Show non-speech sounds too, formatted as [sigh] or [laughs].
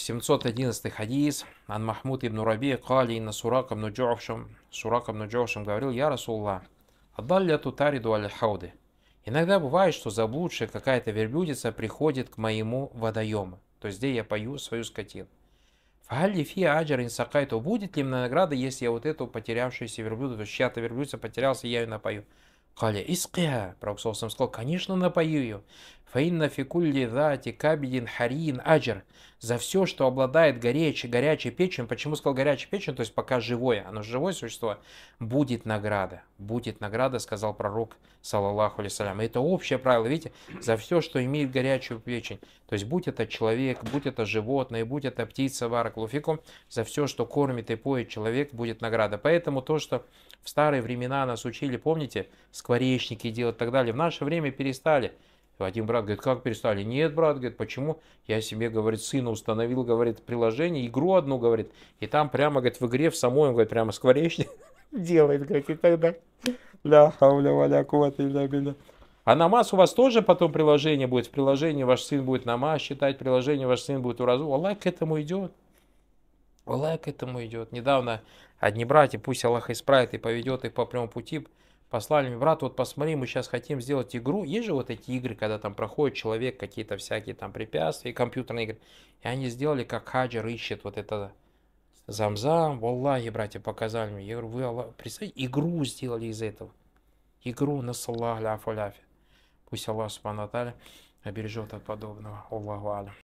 711 хадис. Ан Махмуд ибн Раби Кали на сураком ибн сураком Сурак ибн Джошем говорил, Я Расулла, отдали тариду аль хауды. Иногда бывает, что заблудшая какая-то верблюдица приходит к моему водоему. То есть, где я пою свою скотину. Фагалли фи аджар инсакайту. Будет ли мне награда, если я вот эту потерявшуюся верблюду, то есть чья-то верблюдица потерялся, я ее напою? Каля, иския. Пророк сказал, конечно, напою ее. Фаинна фикулли зати кабидин харин аджер. За все, что обладает горячей, горячей печень, почему сказал горячей печень, то есть пока живое, оно живое существо, будет награда. Будет награда, сказал пророк, салаллаху алисалям. Это общее правило, видите, за все, что имеет горячую печень. То есть будь это человек, будь это животное, будь это птица, варак, луфикум, за все, что кормит и поет человек, будет награда. Поэтому то, что в старые времена нас учили, помните, скворечники делать и так далее, в наше время перестали. Один брат говорит, как перестали? Нет, брат, говорит, почему? Я себе, говорит, сына установил, говорит, приложение, игру одну, говорит, и там прямо, говорит, в игре в самой, он, говорит, прямо скворечник [laughs] делает, говорит, и тогда. Ля хауля валя кувата ля а намаз у вас тоже потом приложение будет. В приложении ваш сын будет намаз считать, приложение ваш сын будет уразу. Аллах к этому идет. Аллах к этому идет. Недавно одни братья, пусть Аллах исправит и поведет их по прямому пути, послали мне, брат, вот посмотри, мы сейчас хотим сделать игру. Есть же вот эти игры, когда там проходит человек, какие-то всякие там препятствия, компьютерные игры. И они сделали, как Хаджер ищет вот это замзам. Валлахи, братья, показали мне. Я говорю, вы, Аллах, представьте, игру сделали из этого. Игру на саллах ля Пусть Аллах Субхану обережет от подобного. Аллаху алям.